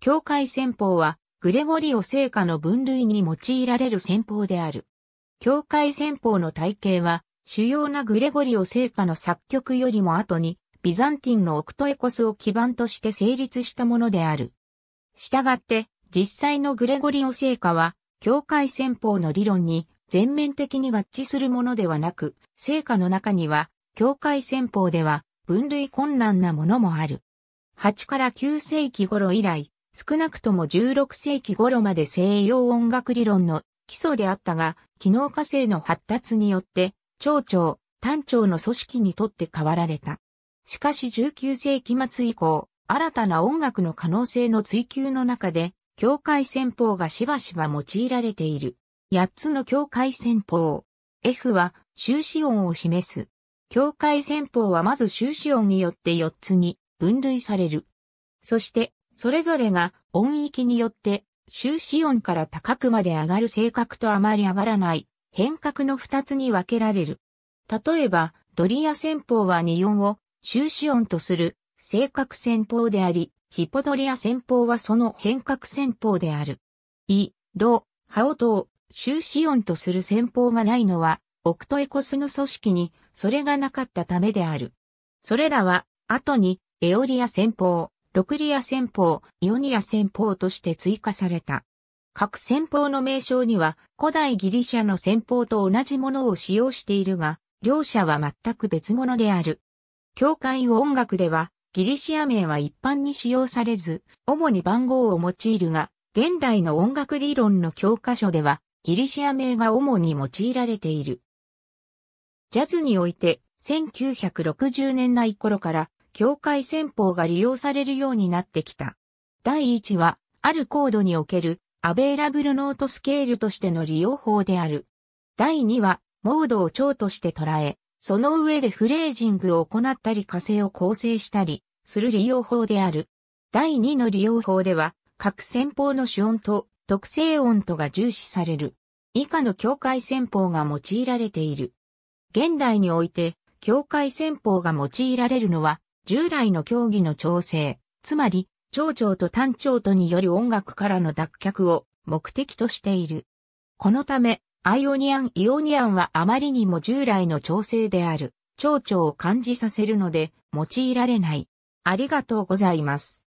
教会戦法は、グレゴリオ聖歌の分類に用いられる戦法である。教会戦法の体系は、主要なグレゴリオ聖歌の作曲よりも後に、ビザンティンのオクトエコスを基盤として成立したものである。したがって、実際のグレゴリオ聖歌は、教会戦法の理論に全面的に合致するものではなく、聖歌の中には、教会戦法では分類困難なものもある。8から9世紀頃以来、少なくとも16世紀頃まで西洋音楽理論の基礎であったが、機能化性の発達によって、長調、単調の組織にとって変わられた。しかし19世紀末以降、新たな音楽の可能性の追求の中で、境界戦法がしばしば用いられている。8つの境界戦法。F は終止音を示す。境界戦法はまず終止音によって4つに分類される。そしてそれぞれが音域によって終始音から高くまで上がる性格とあまり上がらない変革の二つに分けられる。例えば、ドリア戦法は2音を終始音とする性格戦法であり、ヒポドリア戦法はその変革戦法である。イ、ロ、ハオを終始音とする戦法がないのは、オクトエコスの組織にそれがなかったためである。それらは、後にエオリア戦法、クリア戦法、イオニア戦法として追加された。各戦法の名称には古代ギリシャの戦法と同じものを使用しているが、両者は全く別物である。教会音楽ではギリシア名は一般に使用されず、主に番号を用いるが、現代の音楽理論の教科書ではギリシア名が主に用いられている。ジャズにおいて1960年代頃から境界戦法が利用されるようになってきた。第一は、あるコードにおけるアベイラブルノートスケールとしての利用法である。第二は、モードを長として捉え、その上でフレージングを行ったり火星を構成したりする利用法である。第2の利用法では、各戦法の主音と特性音とが重視される。以下の境界戦法が用いられている。現代において、境界戦法が用いられるのは、従来の競技の調整、つまり、長調と単調とによる音楽からの脱却を目的としている。このため、アイオニアン・イオニアンはあまりにも従来の調整である、長調を感じさせるので、用いられない。ありがとうございます。